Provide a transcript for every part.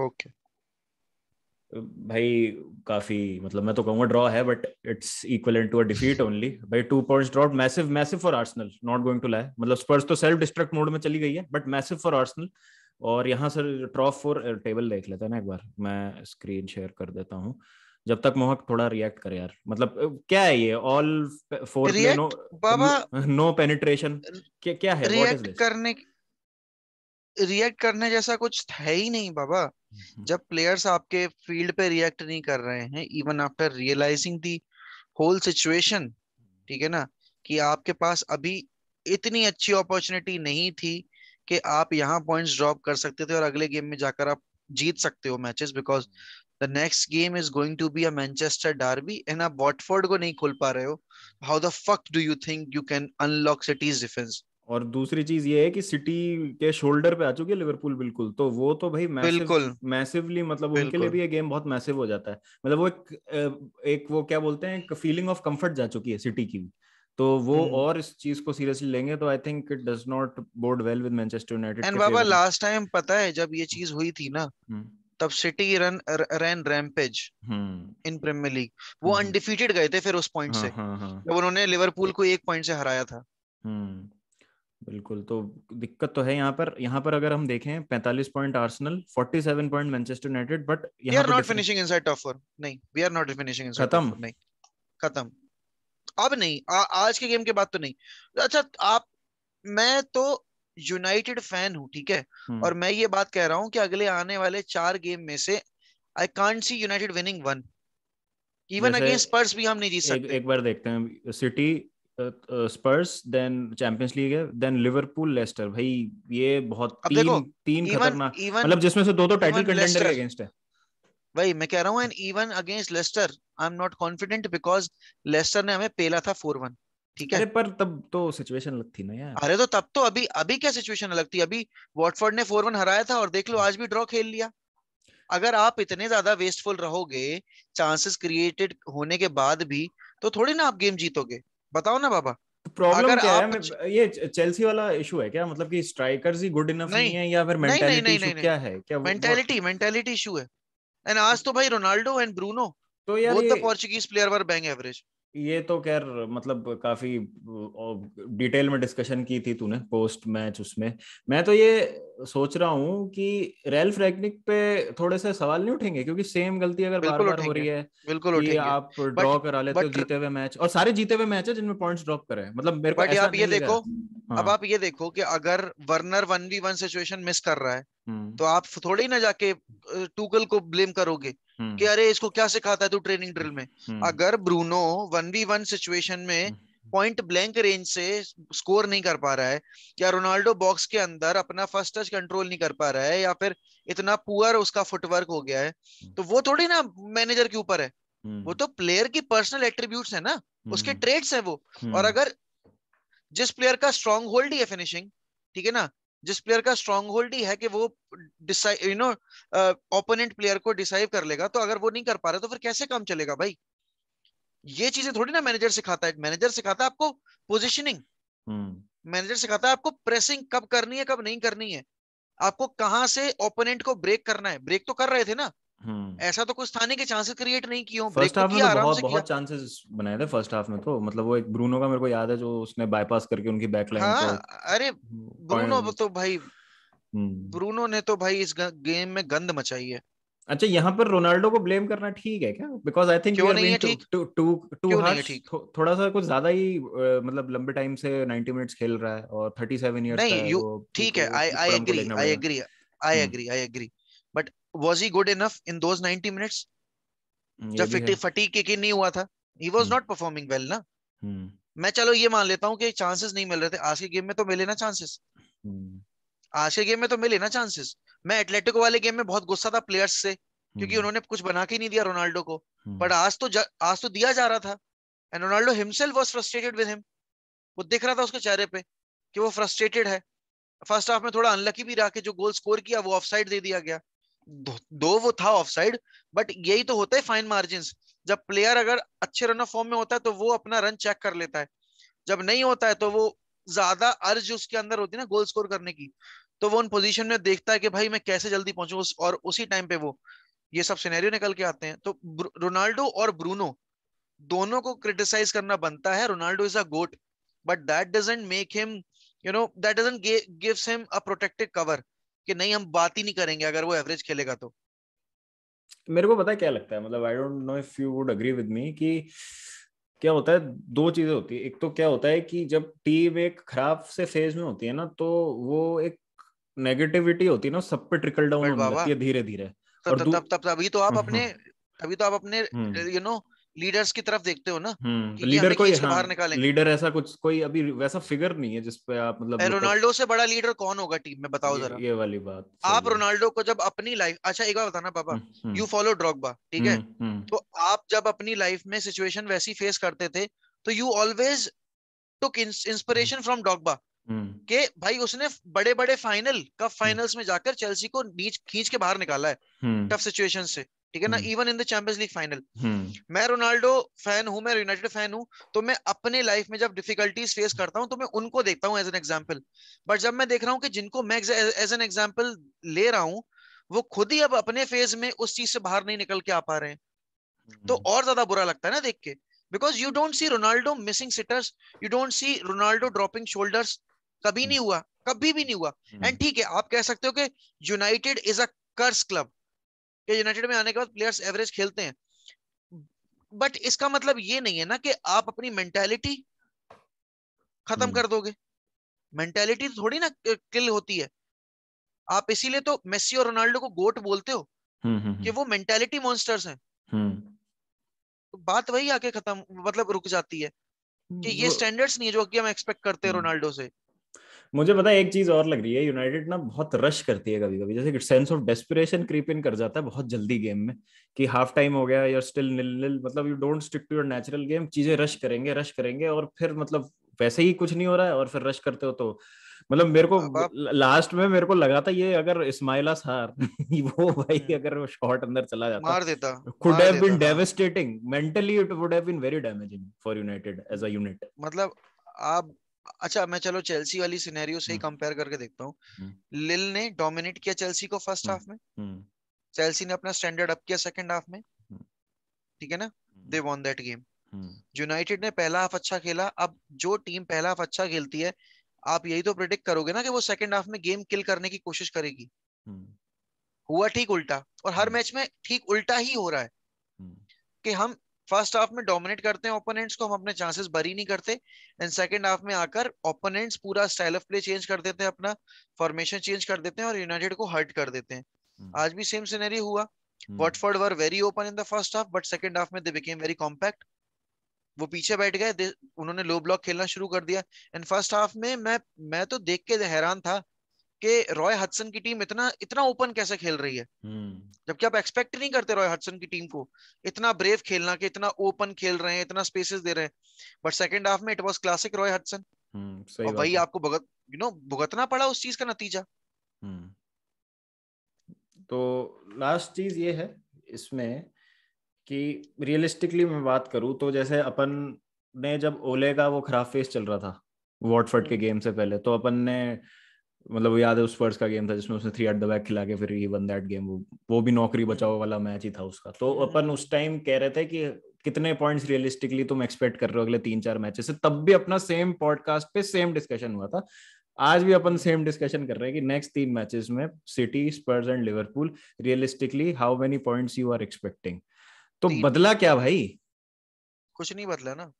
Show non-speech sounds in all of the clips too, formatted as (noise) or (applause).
Okay भाई काफी मतलब मैं तो कहूंगा ड्रॉ है but it's equal to a defeat only भाई two points drop massive massive for Arsenal not going to lie मतलब स्पर्स तो सेल्फ डिस्ट्रक्ट मोड में चली गई है बट मैसिव फॉर आर्सेनल और यहाँ सर ट्रॉफ फॉर टेबल देख लेते हैं ना एक बार मैं स्क्रीन शेयर कर देता हूँ जब तक मोहक थोड़ा रिएक्ट करे यार मतलब uh, क्या है ये ऑल फोर नो बाबा नो (laughs) पेनिट्रेशन क्या क्या है रिएक्ट करने रिएक्ट करने जैसा कुछ है ही नहीं बाबा हम्म। जब प्लेयर्स आपके फील्ड पे रिएक्ट नहीं कर रहे हैं even after realising the whole situation ठीक है ना कि आपके पास अभी इतनी अच्छी अपॉर्चुनिटी नहीं थी कि आप यहाँ पॉइंट्स ड्रॉप कर सकते थे और अगले गेम में जाकर आप जीत सकते हो matches because the next game is going to be a Manchester derby and आप वॉटफोर्ड को नहीं खोल पा रहे हो how the fuck do you think you can unlock City's defence और दूसरी चीज ये है कि सिटी के शोल्डर पे आ चुकी है लिवरपूल बिल्कुल तो वो तो भाई मैसिव, मैसिवली मतलब उनके लिए भी ये गेम बहुत मैसिव हो जाता है मतलब वो एक एक वो क्या बोलते हैं फीलिंग ऑफ कंफर्ट जा चुकी है सिटी की तो वो हम्म। और इस चीज को सीरियसली लेंगे तो I think it does not bode well with Manchester United and बाबा लास्ट टाइम पता है जब ये चीज हुई थी ना हम्म। तब City run run rampage in Premier League वो अनडिफीटेड हम्म। गए थे फिर उस पॉइंट हाँ, से हाँ, हाँ। जब उन्होंने लिवरपूल को एक पॉइंट से हराया था बिल्कुल तो दिक्कत तो है यहाँ पर यहाँ पर अगर हम देखें 45 point Arsenal 47 point Manchester United but we are not finishing inside top 4 नहीं we are not finishing inside खत्म नहीं खत्म अब नहीं आ, आज के गेम के बाद तो नहीं अच्छा आप मैं तो यूनाइटेड फैन हूँ ठीक है हम्म। और मैं ये बात कह रहा हूँ कि अगले आने वाले चार गेम में से I can't see United winning one even against Spurs भी हम नहीं जीत सकते एक, एक बार देखते हैं City Spurs then Champions League है देन लिवरपूल लेस्टर भाई ये बहुत तीन तीन खतरनाक मतलब जिसमें से दो दो टाइटल कंटेंडर अगेंस्ट है भाई मैं कह रहा हूँ and even against Leicester I am not confident because Leicester ने हमें पेला था फोर वन ठीक है अरे पर तब तो सिचुएशन अलग थी ना यार अरे तो तब तो अभी अभी क्या सिचुएशन अलग थी अभी वॉटफोर्ड ने फोर वन हराया था और देख लो आज भी ड्रॉ खेल लिया अगर आप इतने ज्यादा वेस्टफुल रहोगे चांसेस क्रिएटेड होने के बाद भी तो थोड़ी ना आप गेम जीतोगे बताओ ना बाबा प्रॉब्लम तो क्या है ये चेल्सी वाला इशू है क्या मतलब कि स्ट्राइकर्स ही गुड इनफ नहीं, नहीं है या फिर मेंटालिटी इशू क्या है क्या मेंटेलिटी मेंटेलिटी इशू है एंड आज तो भाई रोनाल्डो एंड ब्रूनो तो यार both the Portuguese player were bang average ये तो खैर मतलब काफी डिटेल में डिस्कशन की थी तूने पोस्ट मैच उसमें मैं तो ये सोच रहा हूँ कि रेल रेगनिक पे थोड़े से सवाल नहीं उठेंगे क्योंकि सेम गलती अगर बार बार हो रही है बिल्कुल कि आप ड्रॉ करा लेते हो जीते हुए मैच और सारे जीते हुए मैच है जिनमें पॉइंट्स ड्रॉप करे मतलब मेरे को ऐसा आप ये देखो हाँ। अब आप ये देखो कि अगर Werner one v one situation miss कर रहा है हम्म। तो आप थोड़ी ना जाके टूगल को ब्लेम करोगे कि हम्म। अरे इसको क्या सिखाता है तू ट्रेनिंग ड्रिल में हम्म। अगर Bruno one v one situation में पॉइंट ब्लैंक रेंज से स्कोर नहीं कर पा रहा है या रोनाल्डो बॉक्स के अंदर अपना फर्स्ट टच कंट्रोल नहीं कर पा रहा है या फिर इतना पुअर उसका फुटवर्क हो गया है हम्म। तो वो थोड़ी ना मैनेजर के ऊपर है हम्म। वो तो प्लेयर की पर्सनल एट्रीब्यूट है ना उसके ट्रेड्स हम्म। है वो और अगर जिस प्लेयर का स्ट्रॉन्ग होल्ड ही है फिनिशिंग ठीक है ना जिस प्लेयर का स्ट्रॉन्ग होल्ड ही है कि वो यू नो ओपोनेंट प्लेयर को डिसाइड कर लेगा तो अगर वो नहीं कर पा रहा तो फिर कैसे काम चलेगा भाई ये चीजें थोड़ी ना मैनेजर सिखाता है मैनेजर सिखाता है आपको पोजिशनिंग मैनेजर हम्म। सिखाता है आपको प्रेसिंग कब करनी है कब नहीं करनी है आपको कहां से ओपोनेंट को ब्रेक करना है ब्रेक तो कर रहे थे ना हम्म। ऐसा तो कुछ थाने के चांसेस क्रिएट नहीं किए फर्स्ट हाफ तो में तो बहुत बहुत चांसेस बनाए थे फर्स्ट हाफ में तो मतलब वो एक ब्रूनो का मेरे को याद है जो उसने बाईपास करके उनकी बैकलाइन हाँ, अरे ब्रूनो तो भाई ब्रूनो हम्म। ने तो भाई इस गेम में गंद मचाई है अच्छा यहाँ पर रोनाल्डो को ब्लेम करना ठीक है क्या बिकॉज आई थिंक थोड़ा सा कुछ ज्यादा ही मतलब लंबे टाइम से 90 मिनट्स खेल रहा है और 37 इयर्स नहीं यू ठीक है I I agree I agree I agree I agree but was he good enough in those 90 minutes जब फिटी फटी के की नहीं हुआ था he was not performing well ना हम्म। मैं चलो ये मान लेता हूँ कि चांसेस नहीं मिल रहे थे आज के गेम में तो मिले ना चांसेस हम्म। आज के गेम में तो मिले ना चांसेस मैं एटलेटिको वाले गेम में बहुत गुस्सा था प्लेयर्स से क्योंकि हम्म। उन्होंने कुछ बना के नहीं दिया रोनाल्डो को बट हम्म। आज तो आज तो दिया जा रहा था and Ronaldo himself was frustrated with him वो दिख रहा था उसके चेहरे पे कि वो फ्रस्ट्रेटेड है फर्स्ट हाफ में थोड़ा अनलकी भी रहा कि जो गोल स्कोर किया वो ऑफसाइड दे दिया गया दो वो था ऑफसाइड बट यही तो होता है फाइन मार्जिन जब प्लेयर अगर अच्छे रन ऑफ फॉर्म में होता है तो वो अपना रन चेक कर लेता है जब नहीं होता है तो वो ज्यादा अर्ज उसके अंदर होती है ना गोल स्कोर करने की तो वो उन पोजीशन में देखता है कि भाई मैं कैसे जल्दी पहुंचू और उसी टाइम पे वो ये सब सिनेरियो निकल के आते हैं तो रोनाल्डो और ब्रूनो दोनों को क्रिटिसाइज करना बनता है Ronaldo is a GOAT but that doesn't make him you know that doesn't gives him a protected cover कि नहीं हम बात ही नहीं करेंगे अगर वो एवरेज खेलेगा तो मेरे को पता है क्या लगता है मतलब I don't know if you would agree with me कि क्या होता है दो चीजें होती है एक तो क्या होता है कि जब टीम एक खराब से फेज में होती है ना तो वो एक नेगेटिविटी होती है ना सब पे ट्रिकल डाउन होती है धीरे धीरे और तब, तब तब तभी तो आप हम्म, अपने हम्म। अभी तो आप अपने यू नो लीडर्स की तरफ देखते हो ना लीडर हम्म, कोई हाँ, बाहर निकाले लीडर ऐसा कुछ कोई अभी वैसा फिगर नहीं है जिसपे आप मतलब, मतलब रोनाल्डो से बड़ा लीडर कौन होगा टीम में बताओ जरा ये वाली बात आप रोनाल्डो को जब अपनी लाइफ अच्छा एक बार बताना पापा यू फॉलो ड्रॉगबा ठीक है तो आप जब अपनी लाइफ में सिचुएशन वैसी फेस करते थे तो you always took inspiration from Drogba hmm. कि भाई उसने बड़े बड़े फाइनल कप फाइनल्स में जाकर चेल्सी को नीच खींच के बाहर निकाला है टफ हम्म। सिचुएशन से ठीक है ना even in the Champions League final मैं रोनाल्डो फैन हूं मैं यूनाइटेड फैन हूं तो मैं अपने लाइफ में जब डिफिकल्टीज फेस करता हूं तो मैं उनको देखता हूं एज एन एग्जांपल बट जब मैं देख रहा हूं कि जिनको मैं एज एन एग्जाम्पल ले रहा हूं वो खुद ही अब अपने फेज में उस चीज से बाहर नहीं निकल के आ पा रहे हैं हम्म। तो और ज्यादा बुरा लगता है ना देख के because you don't see Ronaldo missing sitters you don't see Ronaldo dropping shoulders कभी नहीं हम्म। हुआ कभी भी नहीं हुआ एंड हम्म। ठीक है आप कह सकते हो कि United is a curse club United में आने के बाद प्लेयर्स एवरेज खेलते हैं बट इसका मतलब ये नहीं है ना कि आप अपनी मेंटेलिटी खत्म हम्म। कर दोगे मेंटेलिटी थोड़ी ना किल होती है आप इसीलिए तो मेसी और रोनाल्डो को गोट बोलते हो कि वो मेंटेलिटी मॉन्स्टर्स हैं तो बात वही आके खत्म मतलब रुक जाती है कि ये स्टैंडर्ड्स नहीं है जो कि हम एक्सपेक्ट करते हैं रोनाल्डो से मुझे पता है एक चीज और लग रही है यूनाइटेड ना बहुत रश करती है कभी कभी जैसे sense of desperation creep in कर जाता है बहुत जल्दी गेम में कि हाफ टाइम हो गया यूर स्टिल निल निल मतलब you don't stick to your natural game चीजें रश करेंगे रश करेंगे और फिर मतलब वैसे ही कुछ नहीं हो रहा है और फिर रश करते हो तो मतलब मेरे को लास्ट में मेरे को लगा था ये अगर इस्माइला सार (laughs) वो भाई हम्म। अगर वो शॉट अंदर चला जाता मार देता could have been devastating mentally it would have been very damaging for United as a unit मतलब आप अच्छा मैं चलो चेल्सी वाली सिनेरियो से ही कंपेयर हम्म। करके देखता हूँ लिल हम्म। ने डोमिनेट किया चेल्सी को फर्स्ट हाफ हम्म। में चेल्सी ने अपना स्टैंडर्ड अप किया सेकंड हाफ में ठीक है ना they won that game United ने पहला हाफ अच्छा खेला अब जो टीम पहला हाफ अच्छा खेलती है आप यही तो प्रिडिक्ट करोगे ना कि वो सेकंड हाफ में गेम किल करने की कोशिश करेगी हुआ ठीक उल्टा और हर मैच में ठीक उल्टा ही हो रहा है कि हम फर्स्ट हाफ में डोमिनेट करते हैं ओपोनेंट्स को हम अपने चांसेस बरी नहीं करते एंड सेकंड हाफ में आकर ओपोनेंट्स पूरा स्टाइल ऑफ प्ले चेंज कर देते हैं अपना फॉर्मेशन चेंज कर देते हैं और यूनाइटेड को हर्ट कर देते हैं hmm. आज भी सेम सिनेरियो हुआ Watford were very open in the first half but second half में दे बिकेम वेरी कॉम्पैक्ट वो पीछे बैठ गए उन्होंने लो ब्लॉक खेलना शुरू कर दिया एंड फर्स्ट हाफ में मैं मैं तो देख के हैरान था कि रॉय हडसन की टीम इतना इतना ओपन कैसे खेल रही है हम्म। जबकि आप एक्सपेक्ट नहीं करते रॉय हडसन की टीम को इतना ब्रेव खेलना कि इतना ओपन खेल रहे हैं इतना स्पेसेस दे रहे हैं बट सेकेंड हाफ में it was classic Roy Hodgson और हम्म, वही आपको भुगत यू नो भुगतना पड़ा उस चीज का नतीजा हम्म। तो लास्ट चीज ये है इसमें कि रियलिस्टिकली मैं बात करूं तो जैसे अपन ने जब ओले का वो खराब फेस चल रहा था वॉटफर्ड के गेम से पहले तो अपन ने मतलब याद है उस स्पर्स का गेम था जिसमें उसने थ्री एट द बैक खिला के फिर ही वन दैट गेम वो वो भी नौकरी हम्म। बचाओ वाला मैच ही था उसका तो अपन उस टाइम कह रहे थे कि कितने पॉइंट्स रियलिस्टिकली तुम एक्सपेक्ट कर रहे हो अगले तीन चार मैचेस से तब भी अपना सेम पॉडकास्ट पे सेम डिस्कशन हुआ था आज भी अपन सेम डिस्कशन कर रहे हैं कि नेक्स्ट तीन मैचेस में City Spurs and Liverpool realistically how many points you are expecting तो बदला क्या भाई कुछ नहीं बदला ना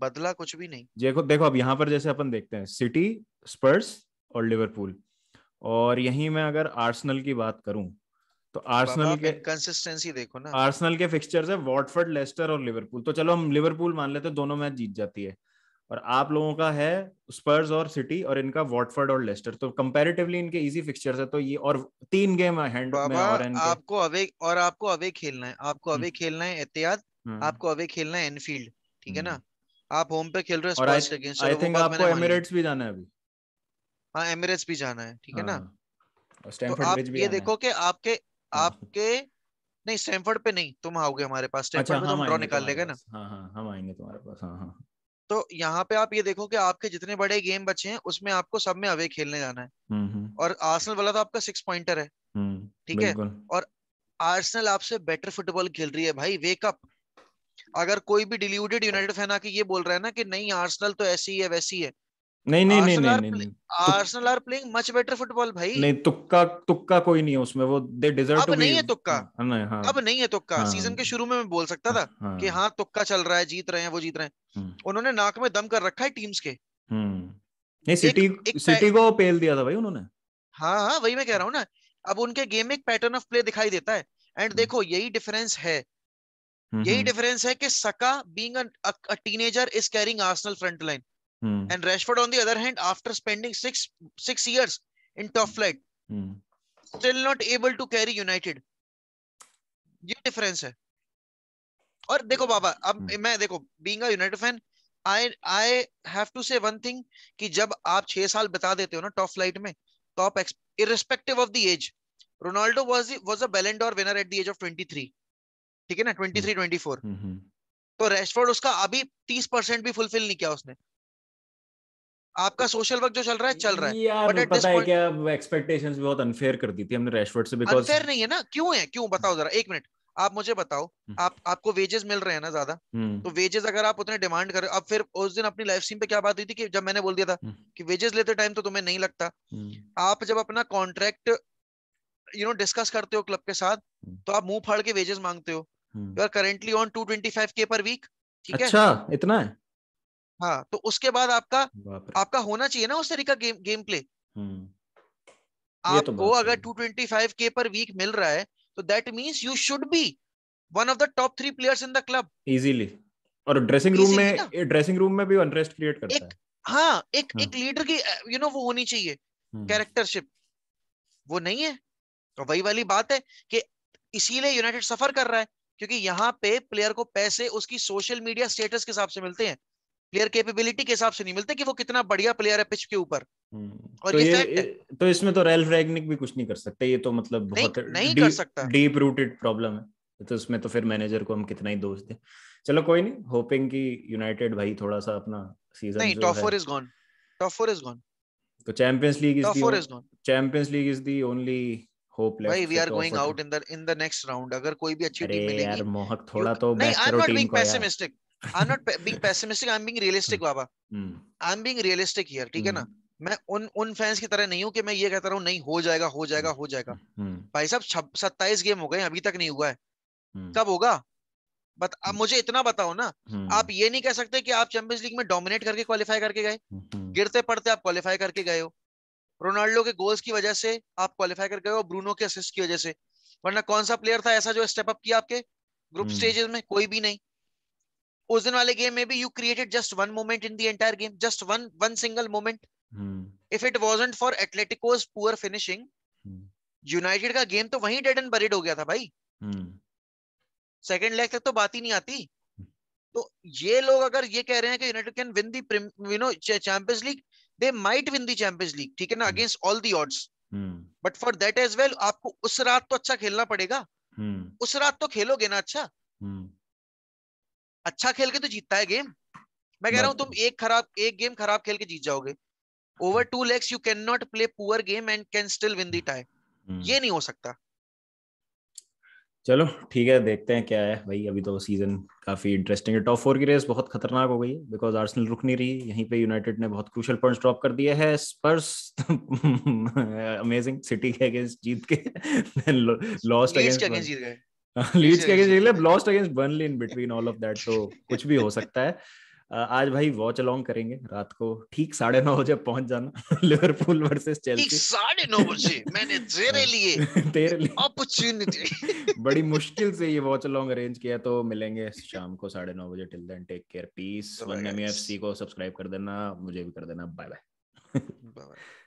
बदला कुछ भी नहीं देखो देखो अब यहाँ पर जैसे अपन देखते हैं सिटी स्पर्स और लिवरपूल और यहीं मैं अगर आर्सनल की बात करूं तो आर्सनल के कंसिस्टेंसी देखो ना आर्सनल के फिक्सचर्स है वॉटफर्ड लेस्टर और लिवरपूल तो चलो हम लिवरपूल मान लेते दोनों मैच जीत जाती है और आप लोगों का है स्पर्स और सिटी और इनका वॉटफर्ड और लेस्टर तो कंपैरेटिवली इनके इजी फिक्सचर्स है तो ये और तीन गेम है हैंड में और इनके आपको अवे और आपको अवे खेलना है आपको अवे हम्म। खेलना है एहतियात हम्म। आपको अवे खेलना है एनफील्ड ठीक है ना हम्म। आप होम पे खेल रहे हो आई थिंक आपको एमिरेट्स भी जाना है अभी हाँ एमिरेट्स भी जाना है ठीक है ना हाँ। तो आप ये देखो कि आपके हाँ। आपके नहीं स्टैनफोर्ड पे नहीं तुम आओगे हमारे पास स्टैनफोर्ड अच्छा, पे तुम ड्रॉ निकाल लेगा ना हाँ हाँ हम आएंगे तुम्हारे पास हाँ हाँ तो यहाँ पे आप ये देखो कि आपके जितने बड़े गेम बचे हैं उसमें आपको सब में अवे खेलने जाना है हम्म, हम्म। और आर्सेनल वाला तो आपका सिक्स पॉइंटर है हम्म, ठीक है और आर्सेनल आपसे बेटर फुटबॉल खेल रही है भाई वेकअप अगर कोई भी डिल्यूटेड यूनाइटेड फैन आके ये बोल रहा है ना कि नहीं आर्सेनल तो ऐसी ही है वैसी है नहीं नहीं नहीं नहीं नहीं Arsenal are playing much better football भाई नहीं तुक्का तुक्का कोई नहीं है उसमें वो दे डिजर्व हाँ, हाँ, हाँ। अब नहीं है तुक्का नहीं हां अब नहीं है तुक्का सीजन के शुरू में मैं बोल सकता था कि हां तुक्का चल रहा है जीत रहे हैं वो जीत रहे हैं हम्म। उन्होंने नाक में दम कर रखा है टीम्स के हम्म। नहीं सिटी सिटी को पेल दिया था भाई उन्होंने हाँ हाँ वही मैं कह रहा हूँ ना अब उनके गेम में एक पैटर्न ऑफ प्ले दिखाई देता है एंड हम्म। देखो यही डिफरेंस है यही डिफरेंस है कि Saka being a teenager is carrying Arsenal front line Hmm. And Rashford, on the other hand, after spending six six years in top hmm. flight, hmm. still not able to carry United. ये difference है और देखो hmm. बाबा अब hmm. मैं देखो being a United fan I I have to say one thing कि जब आप छह साल बता देते हो ना टॉप फ्लाइट में तो आप irrespective of the age Ronaldo was was a Ballon d'Or winner at the age of 23 ठीक है ना 23 24 hmm. तो रैशफोर्ड उसका अभी 30 परसेंट भी फुलफिल नहीं किया उसने आपका सोशल वर्क जो चल रहा है चल रहा है बट एट पता है क्या एक्सपेक्टेशंस बहुत अनफेयर कर दी थी हमने रैशफोर्ड से बिकॉज़ अनफेयर नहीं है ना क्यों है क्यों बताओ जरा एक मिनट आप मुझे बताओ हम्म। आप आपको वेजेस मिल रहे हैं ना ज्यादा हम्म। तो वेजेस अगर आप उतने डिमांड करें अब फिर उस दिन अपनी लाइफ स्ट्रीम पे क्या बात हुई थी कि जब मैंने बोल दिया था हम्म। कि वेजेस लेते टाइम तो तुम्हें नहीं लगता आप जब अपना कॉन्ट्रैक्ट यू नो डिस्कस करते हो क्लब के साथ तो आप मुंह फाड़ के वेजेस मांगते हो you are currently on two twenty five K per week ठीक है अच्छा इतना है हाँ तो उसके बाद आपका आपका होना चाहिए ना उस तरीका गेम गेम प्ले हम्म। तो आपको तो अगर फाइव के पर वीक मिल रहा है तो that means you should be one of the top three players in the club easily और ड्रेसिंग रूम में ड्रेसिंग रूम में भी अनरेस्ट क्रिएट करता एक, है हाँ एक हाँ. एक लीडर की यू you नो know, वो होनी चाहिए कैरेक्टरशिप हम्म। वो नहीं है तो वही वाली बात है कि इसीलिए यूनाइटेड सफर कर रहा है क्योंकि यहाँ पे प्लेयर को पैसे उसकी सोशल मीडिया स्टेटस के हिसाब से मिलते हैं प्लेयर कैपेबिलिटी के हिसाब से नहीं मिलते कि वो कितना बढ़िया प्लेयर है पिच के ऊपर हम्म, और तो ये, ये तो इसमें तो रेल रेगनिक भी कुछ नहीं कर सकते ये तो मतलब बहुत नहीं, नहीं कर सकता डीप रूटेड प्रॉब्लम है तो इसमें तो फिर मैनेजर को हम कितना ही दोष दें चलो कोई नहीं होपिंग कि यूनाइटेड भाई थोड़ा सा अपना सीजन नहीं top 4 is gone top 4 is gone तो champions league is the champions league is the only hope left भाई we are going out in the in the next round अगर कोई भी अच्छी टीम मिलेगी यार मोहक थोड़ा तो बेस्ट करो टीम को being pessimistic I'm not being pessimistic. I'm being realistic, hmm. Baba. Hmm. I'm being realistic here. ठीक है ना hmm. मैं उन उन फैंस की तरह नहीं हूँ कि मैं ये कहता रहा नहीं हो जाएगा हो जाएगा हो जाएगा hmm. भाई साहब सत्ताईस गेम हो गए अभी तक नहीं हुआ है hmm. कब होगा बट अब मुझे इतना बताओ ना आप ये नहीं कह सकते कि आप चैंपियंस लीग में डोमिनेट करके क्वालिफाई करके गए गिरते पड़ते आप क्वालिफाई करके गए हो रोनाल्डो के गोल्स की वजह से आप क्वालिफाई करके गए हो ब्रूनो के असिस्ट की वजह से वरना कौन सा प्लेयर था ऐसा जो स्टेप अप किया आपके ग्रुप स्टेजेस में कोई भी नहीं उस दिन वाले गेम में भी you created just one moment in the entire game just one one single moment if it was for Atletico's poor finishing United का गेम तो वहीं डेड एंड बरेड हो गया था भाई सेकेंड hmm. लेग तक तो बात ही नहीं आती hmm. तो ये लोग अगर ये कह रहे हैं कि United can win the you know champions league they might win the champions league ठीक है ना against all the odds but for that as well आपको उस रात तो अच्छा खेलना पड़ेगा hmm. उस रात तो खेलोगे ना अच्छा अच्छा खेल के तो जीतता है गेम मैं कह रहा हूँ तुम एक खराब एक गेम खराब खेल के जीत जाओगे over two legs you can not play poor game and can still win the tie ये नहीं हो सकता चलो ठीक है देखते हैं क्या है भाई अभी तो सीजन काफी इंटरेस्टिंग है टॉप फोर की रेस बहुत खतरनाक हो गई है बिकॉज आर्सेनल रुक नहीं रही यहीं पे यूनाइटेड ने बहुत क्रूशल पॉइंट्स ड्रॉप कर दिए है स्पर्स अमेजिंग सिटी के अगेंस्ट जीत के लॉस्ट अगेंस्ट जीत गए लीड्स (laughs) के against lost against Burnley in between all of that तो कुछ भी हो सकता है (laughs) आज भाई वॉच अलोंग करेंगे रात को ठीक साढ़े नौ बजे पहुंच जाना लिवरपूल वर्सेस चेल्सी ठीक साढ़े नौ बजे मैंने तेरे (laughs) लिए तेरे लिए अपॉर्चुनिटी बड़ी मुश्किल से ये वॉच अलोंग अरेंज किया तो मिलेंगे शाम को साढ़े नौ बजे till then take care peace one MFC को सब्सक्राइब कर देना मुझे भी कर देना बाय बाय बाय